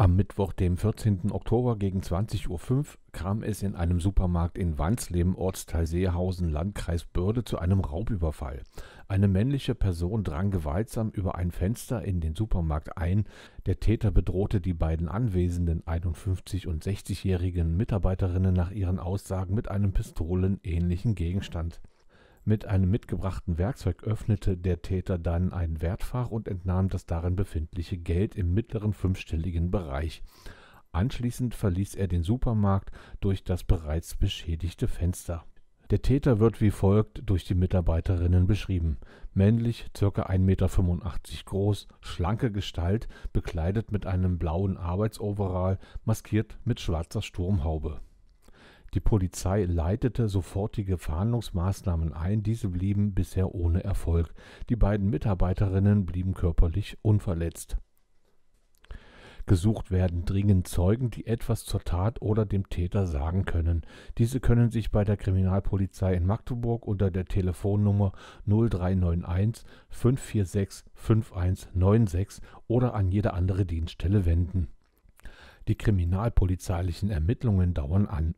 Am Mittwoch, dem 14. Oktober gegen 20.05 Uhr kam es in einem Supermarkt in Wandsleben, Ortsteil Seehausen, Landkreis Börde, zu einem Raubüberfall. Eine männliche Person drang gewaltsam über ein Fenster in den Supermarkt ein. Der Täter bedrohte die beiden anwesenden 51- und 60-jährigen Mitarbeiterinnen nach ihren Aussagen mit einem pistolenähnlichen Gegenstand. Mit einem mitgebrachten Werkzeug öffnete der Täter dann ein Wertfach und entnahm das darin befindliche Geld im mittleren fünfstelligen Bereich. Anschließend verließ er den Supermarkt durch das bereits beschädigte Fenster. Der Täter wird wie folgt durch die Mitarbeiterinnen beschrieben. Männlich, ca. 1,85 Meter groß, schlanke Gestalt, bekleidet mit einem blauen Arbeitsoverall, maskiert mit schwarzer Sturmhaube die Polizei leitete sofortige Verhandlungsmaßnahmen ein, diese blieben bisher ohne Erfolg. Die beiden Mitarbeiterinnen blieben körperlich unverletzt. Gesucht werden dringend Zeugen, die etwas zur Tat oder dem Täter sagen können. Diese können sich bei der Kriminalpolizei in Magdeburg unter der Telefonnummer 0391 546 5196 oder an jede andere Dienststelle wenden. Die kriminalpolizeilichen Ermittlungen dauern an.